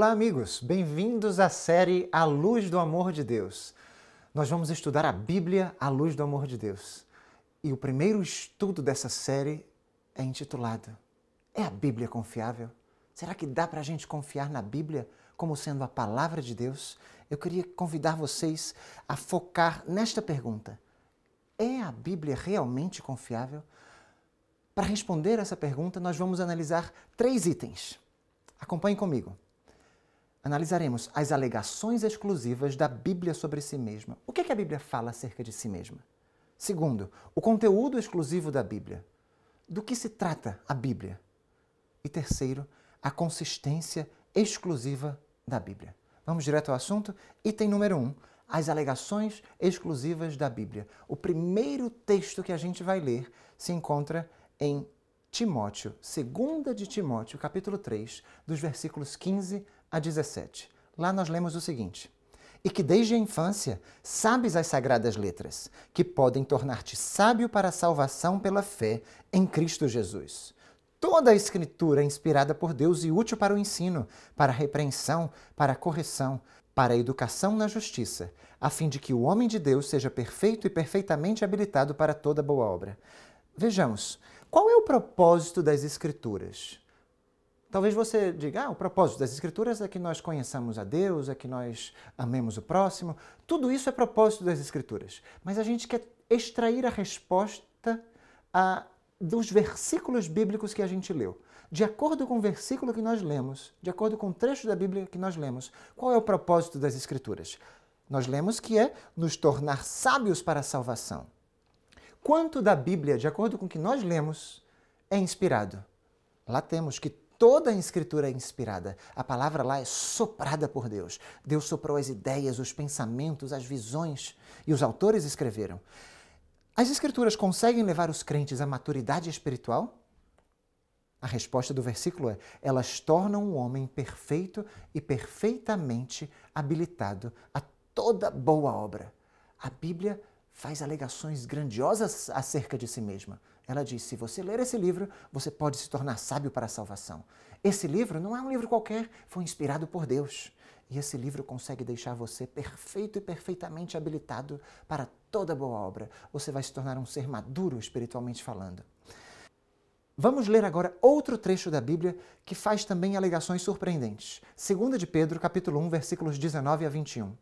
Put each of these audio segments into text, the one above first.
Olá, amigos! Bem-vindos à série A Luz do Amor de Deus. Nós vamos estudar a Bíblia à luz do amor de Deus. E o primeiro estudo dessa série é intitulado É a Bíblia confiável? Será que dá para a gente confiar na Bíblia como sendo a palavra de Deus? Eu queria convidar vocês a focar nesta pergunta: É a Bíblia realmente confiável? Para responder essa pergunta, nós vamos analisar três itens. Acompanhe comigo analisaremos as alegações exclusivas da Bíblia sobre si mesma. O que, é que a Bíblia fala acerca de si mesma? Segundo, o conteúdo exclusivo da Bíblia. Do que se trata a Bíblia? E terceiro, a consistência exclusiva da Bíblia. Vamos direto ao assunto? Item número 1. Um, as alegações exclusivas da Bíblia. O primeiro texto que a gente vai ler se encontra em Timóteo, 2 de Timóteo, capítulo 3, dos versículos 15 a 17. Lá nós lemos o seguinte: E que desde a infância sabes as sagradas letras, que podem tornar-te sábio para a salvação pela fé em Cristo Jesus. Toda a Escritura é inspirada por Deus e útil para o ensino, para a repreensão, para a correção, para a educação na justiça, a fim de que o homem de Deus seja perfeito e perfeitamente habilitado para toda boa obra. Vejamos, qual é o propósito das Escrituras? Talvez você diga, ah, o propósito das Escrituras é que nós conheçamos a Deus, é que nós amemos o próximo. Tudo isso é propósito das Escrituras. Mas a gente quer extrair a resposta a, dos versículos bíblicos que a gente leu. De acordo com o versículo que nós lemos, de acordo com o trecho da Bíblia que nós lemos, qual é o propósito das Escrituras? Nós lemos que é nos tornar sábios para a salvação. Quanto da Bíblia, de acordo com o que nós lemos, é inspirado? Lá temos que toda a escritura é inspirada. A palavra lá é soprada por Deus. Deus soprou as ideias, os pensamentos, as visões e os autores escreveram. As escrituras conseguem levar os crentes à maturidade espiritual? A resposta do versículo é: elas tornam o homem perfeito e perfeitamente habilitado a toda boa obra. A Bíblia faz alegações grandiosas acerca de si mesma. Ela diz: se você ler esse livro, você pode se tornar sábio para a salvação. Esse livro não é um livro qualquer, foi inspirado por Deus. E esse livro consegue deixar você perfeito e perfeitamente habilitado para toda boa obra. Você vai se tornar um ser maduro espiritualmente falando. Vamos ler agora outro trecho da Bíblia que faz também alegações surpreendentes. 2 de Pedro, capítulo 1, versículos 19 a 21.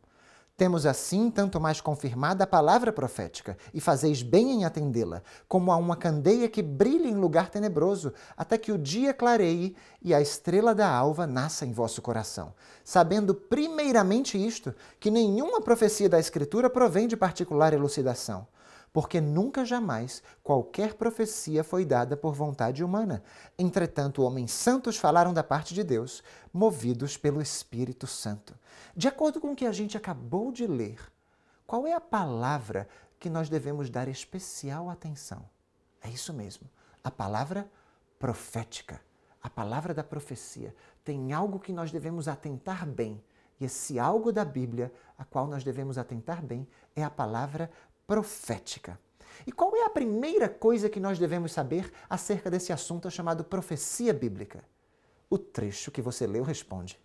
Temos assim tanto mais confirmada a palavra profética, e fazeis bem em atendê-la, como a uma candeia que brilha em lugar tenebroso, até que o dia clareie e a estrela da alva nasça em vosso coração. Sabendo primeiramente isto, que nenhuma profecia da Escritura provém de particular elucidação porque nunca jamais qualquer profecia foi dada por vontade humana. Entretanto, homens santos falaram da parte de Deus, movidos pelo Espírito Santo. De acordo com o que a gente acabou de ler, qual é a palavra que nós devemos dar especial atenção? É isso mesmo, a palavra profética, a palavra da profecia. Tem algo que nós devemos atentar bem. E esse algo da Bíblia a qual nós devemos atentar bem é a palavra profética. E qual é a primeira coisa que nós devemos saber acerca desse assunto chamado profecia bíblica? O trecho que você leu responde: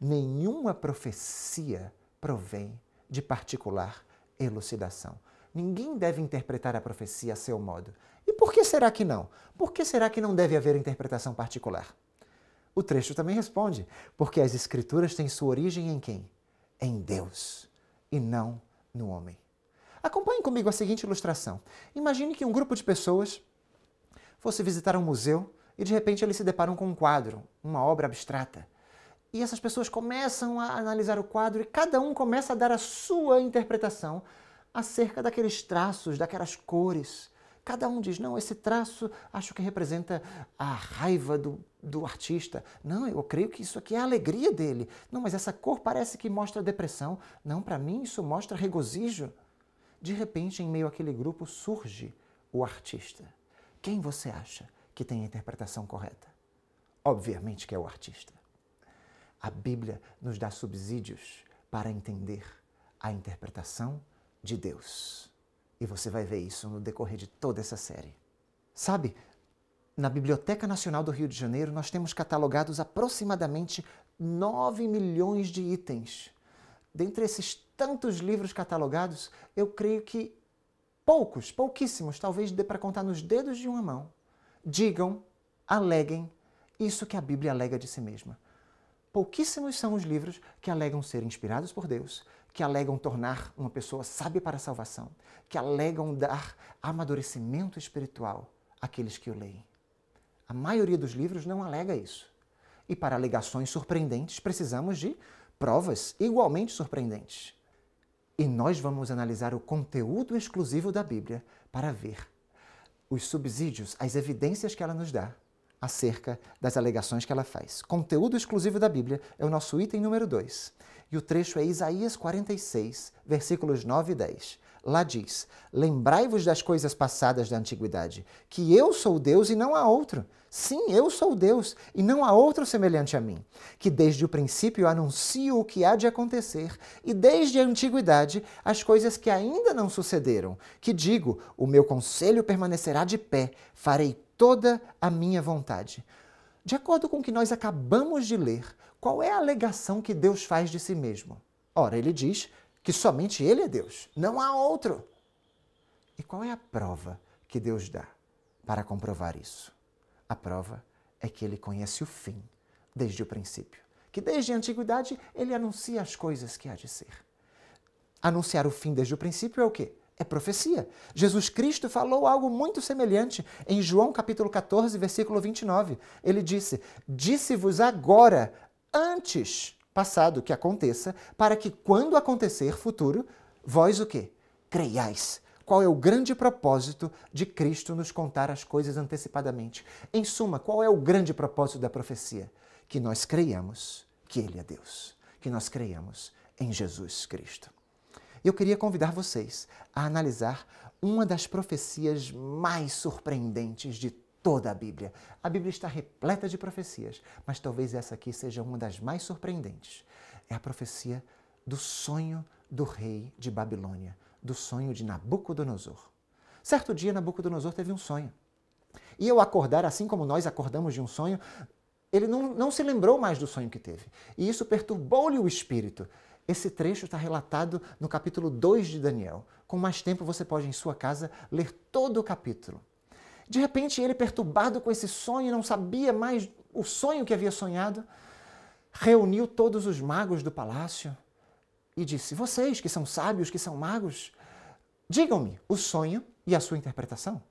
Nenhuma profecia provém de particular elucidação. Ninguém deve interpretar a profecia a seu modo. E por que será que não? Por que será que não deve haver interpretação particular? O trecho também responde: porque as Escrituras têm sua origem em quem? Em Deus e não no homem. Acompanhe comigo a seguinte ilustração. Imagine que um grupo de pessoas fosse visitar um museu e de repente eles se deparam com um quadro, uma obra abstrata. E essas pessoas começam a analisar o quadro e cada um começa a dar a sua interpretação acerca daqueles traços, daquelas cores. Cada um diz: não, esse traço acho que representa a raiva do, do artista. Não, eu creio que isso aqui é a alegria dele. Não, mas essa cor parece que mostra depressão. Não, para mim isso mostra regozijo. De repente, em meio àquele grupo, surge o artista. Quem você acha que tem a interpretação correta? Obviamente que é o artista. A Bíblia nos dá subsídios para entender a interpretação de Deus. E você vai ver isso no decorrer de toda essa série. Sabe, na Biblioteca Nacional do Rio de Janeiro nós temos catalogados aproximadamente 9 milhões de itens. Dentre esses tantos livros catalogados, eu creio que poucos, pouquíssimos, talvez dê para contar nos dedos de uma mão, digam, aleguem isso que a Bíblia alega de si mesma. Pouquíssimos são os livros que alegam ser inspirados por Deus, que alegam tornar uma pessoa sábia para a salvação, que alegam dar amadurecimento espiritual àqueles que o leem. A maioria dos livros não alega isso. E para alegações surpreendentes, precisamos de provas igualmente surpreendentes. E nós vamos analisar o conteúdo exclusivo da Bíblia para ver os subsídios, as evidências que ela nos dá acerca das alegações que ela faz. Conteúdo exclusivo da Bíblia é o nosso item número 2. E o trecho é Isaías 46, versículos 9 e 10. Lá diz: Lembrai-vos das coisas passadas da antiguidade, que eu sou Deus e não há outro. Sim, eu sou Deus e não há outro semelhante a mim, que desde o princípio anuncio o que há de acontecer e desde a antiguidade as coisas que ainda não sucederam. Que digo: o meu conselho permanecerá de pé, farei toda a minha vontade. De acordo com o que nós acabamos de ler, qual é a alegação que Deus faz de si mesmo? Ora, ele diz: que somente Ele é Deus, não há outro. E qual é a prova que Deus dá para comprovar isso? A prova é que Ele conhece o fim desde o princípio, que desde a antiguidade Ele anuncia as coisas que há de ser. Anunciar o fim desde o princípio é o quê? É profecia. Jesus Cristo falou algo muito semelhante em João capítulo 14, versículo 29. Ele disse: Disse-vos agora, antes passado que aconteça, para que quando acontecer futuro, vós o quê? Creiais. Qual é o grande propósito de Cristo nos contar as coisas antecipadamente? Em suma, qual é o grande propósito da profecia? Que nós creiamos que Ele é Deus, que nós creiamos em Jesus Cristo. Eu queria convidar vocês a analisar uma das profecias mais surpreendentes de toda a Bíblia. A Bíblia está repleta de profecias, mas talvez essa aqui seja uma das mais surpreendentes. É a profecia do sonho do rei de Babilônia, do sonho de Nabucodonosor. Certo dia, Nabucodonosor teve um sonho. E ao acordar, assim como nós acordamos de um sonho, ele não, não se lembrou mais do sonho que teve. E isso perturbou-lhe o espírito. Esse trecho está relatado no capítulo 2 de Daniel. Com mais tempo, você pode, em sua casa, ler todo o capítulo. De repente, ele, perturbado com esse sonho, não sabia mais o sonho que havia sonhado, reuniu todos os magos do palácio e disse: Vocês que são sábios, que são magos, digam-me o sonho e a sua interpretação.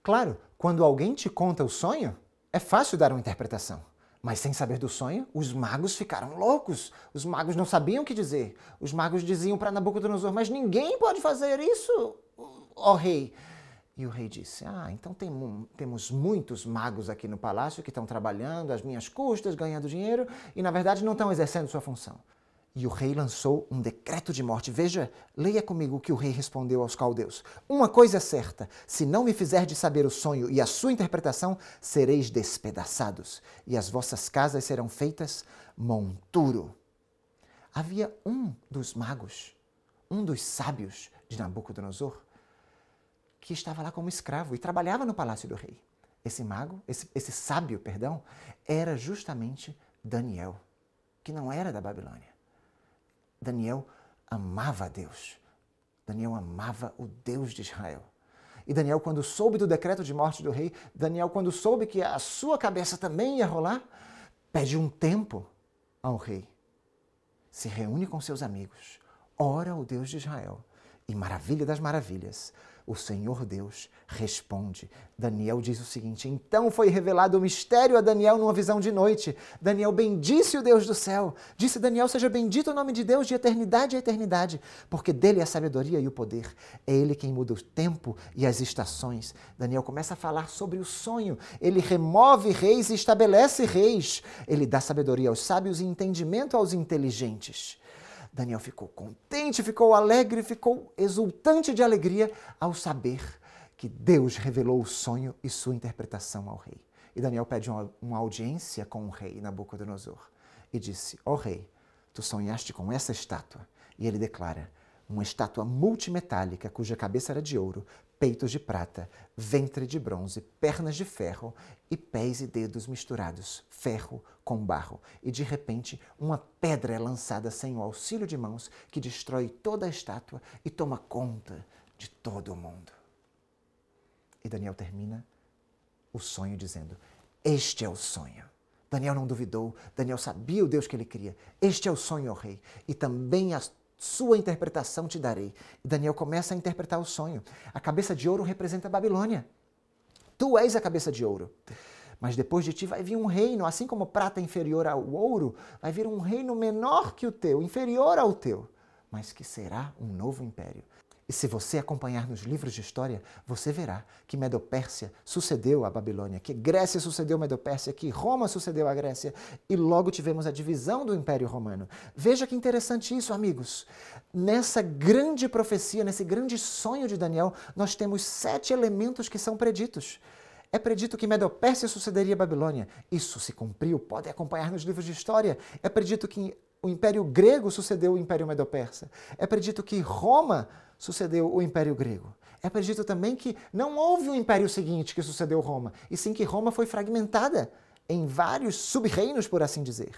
Claro, quando alguém te conta o sonho, é fácil dar uma interpretação. Mas sem saber do sonho, os magos ficaram loucos. Os magos não sabiam o que dizer. Os magos diziam para Nabucodonosor: Mas ninguém pode fazer isso, ó oh rei. E o rei disse: Ah, então tem, temos muitos magos aqui no palácio que estão trabalhando às minhas custas, ganhando dinheiro e na verdade não estão exercendo sua função. E o rei lançou um decreto de morte. Veja, leia comigo o que o rei respondeu aos caldeus. Uma coisa é certa: se não me fizerdes saber o sonho e a sua interpretação, sereis despedaçados, e as vossas casas serão feitas monturo. Havia um dos magos, um dos sábios de Nabucodonosor, que estava lá como escravo e trabalhava no palácio do rei. Esse mago, esse, esse sábio, perdão, era justamente Daniel, que não era da Babilônia. Daniel amava a Deus. Daniel amava o Deus de Israel. E Daniel, quando soube do decreto de morte do rei, Daniel, quando soube que a sua cabeça também ia rolar, pede um tempo ao rei. Se reúne com seus amigos, ora ao Deus de Israel. E maravilha das maravilhas, o Senhor Deus responde. Daniel diz o seguinte: Então foi revelado o mistério a Daniel numa visão de noite. Daniel bendisse o Deus do céu. Disse Daniel: Seja bendito o nome de Deus de eternidade a eternidade, porque dele é a sabedoria e o poder. É ele quem muda o tempo e as estações. Daniel começa a falar sobre o sonho. Ele remove reis e estabelece reis. Ele dá sabedoria aos sábios e entendimento aos inteligentes. Daniel ficou contente, ficou alegre, ficou exultante de alegria ao saber que Deus revelou o sonho e sua interpretação ao rei. E Daniel pede uma, uma audiência com o rei Nabucodonosor e disse: Ó oh, rei, tu sonhaste com essa estátua. E ele declara: uma estátua multimetálica cuja cabeça era de ouro, peitos de prata, ventre de bronze, pernas de ferro e pés e dedos misturados, ferro com barro. E de repente, uma pedra é lançada sem o auxílio de mãos que destrói toda a estátua e toma conta de todo o mundo. E Daniel termina o sonho dizendo: Este é o sonho. Daniel não duvidou, Daniel sabia o Deus que ele cria. Este é o sonho, ó rei, e também as sua interpretação te darei. E Daniel começa a interpretar o sonho. A cabeça de ouro representa a Babilônia. Tu és a cabeça de ouro. Mas depois de ti vai vir um reino, assim como prata inferior ao ouro, vai vir um reino menor que o teu, inferior ao teu, mas que será um novo império. E se você acompanhar nos livros de história, você verá que Medopérsia sucedeu à Babilônia, que Grécia sucedeu a Medopérsia, que Roma sucedeu à Grécia, e logo tivemos a divisão do Império Romano. Veja que interessante isso, amigos. Nessa grande profecia, nesse grande sonho de Daniel, nós temos sete elementos que são preditos. É predito que Medopérsia sucederia a Babilônia. Isso se cumpriu, pode acompanhar nos livros de história. É predito que o Império Grego sucedeu o Império Medo-Persa. É predito que Roma sucedeu o Império Grego. É predito também que não houve um império seguinte que sucedeu Roma, e sim que Roma foi fragmentada em vários sub-reinos, por assim dizer.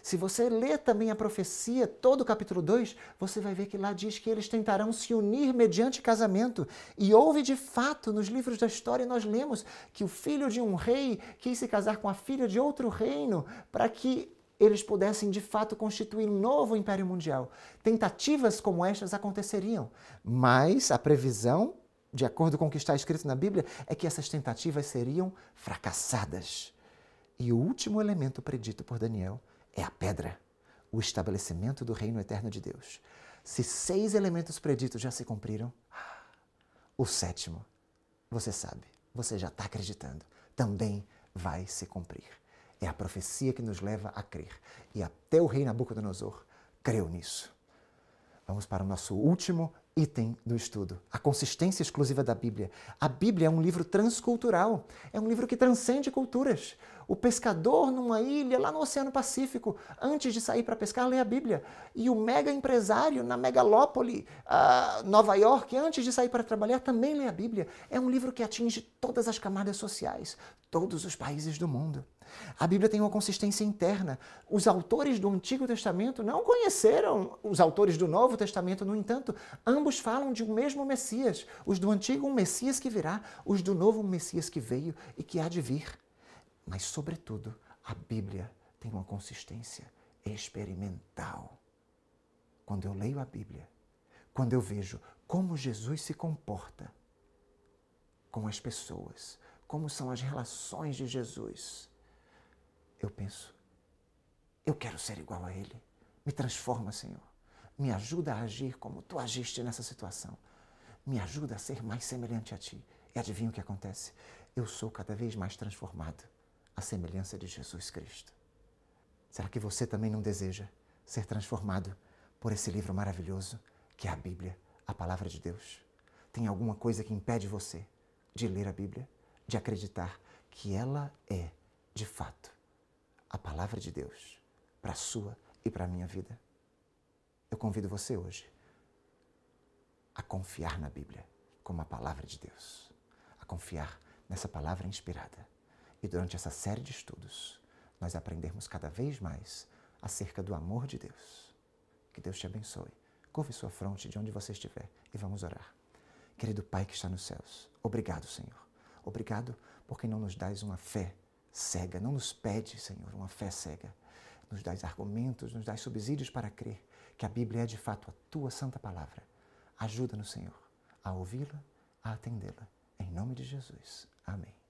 Se você ler também a profecia, todo o capítulo 2, você vai ver que lá diz que eles tentarão se unir mediante casamento. E houve de fato, nos livros da história, nós lemos que o filho de um rei quis se casar com a filha de outro reino para que eles pudessem de fato constituir um novo império mundial. Tentativas como estas aconteceriam, mas a previsão, de acordo com o que está escrito na Bíblia, é que essas tentativas seriam fracassadas. E o último elemento predito por Daniel é a pedra, o estabelecimento do reino eterno de Deus. Se seis elementos preditos já se cumpriram, o sétimo, você sabe, você já está acreditando, também vai se cumprir. É a profecia que nos leva a crer. E até o rei Nabucodonosor creu nisso. Vamos para o nosso último item do estudo: a consistência exclusiva da Bíblia. A Bíblia é um livro transcultural, é um livro que transcende culturas. O pescador numa ilha lá no Oceano Pacífico, antes de sair para pescar, lê a Bíblia. E o mega empresário na megalópole, uh, Nova York, antes de sair para trabalhar, também lê a Bíblia. É um livro que atinge todas as camadas sociais, todos os países do mundo. A Bíblia tem uma consistência interna. Os autores do Antigo Testamento não conheceram os autores do Novo Testamento, no entanto, ambos falam de um mesmo Messias. Os do Antigo, um Messias que virá, os do Novo, um Messias que veio e que há de vir. Mas, sobretudo, a Bíblia tem uma consistência experimental. Quando eu leio a Bíblia, quando eu vejo como Jesus se comporta com as pessoas, como são as relações de Jesus eu penso, eu quero ser igual a Ele. Me transforma, Senhor. Me ajuda a agir como tu agiste nessa situação. Me ajuda a ser mais semelhante a ti. E adivinha o que acontece? Eu sou cada vez mais transformado à semelhança de Jesus Cristo. Será que você também não deseja ser transformado por esse livro maravilhoso que é a Bíblia, a palavra de Deus? Tem alguma coisa que impede você de ler a Bíblia, de acreditar que ela é, de fato, a palavra de Deus para a sua e para a minha vida. Eu convido você hoje a confiar na Bíblia como a palavra de Deus, a confiar nessa palavra inspirada. E durante essa série de estudos, nós aprendermos cada vez mais acerca do amor de Deus. Que Deus te abençoe. Curve sua fronte de onde você estiver e vamos orar. Querido Pai que está nos céus, obrigado, Senhor. Obrigado porque não nos dás uma fé cega. Não nos pede, Senhor, uma fé cega. Nos dá argumentos, nos dá subsídios para crer que a Bíblia é de fato a tua santa palavra. Ajuda-nos, Senhor, a ouvi-la, a atendê-la. Em nome de Jesus. Amém.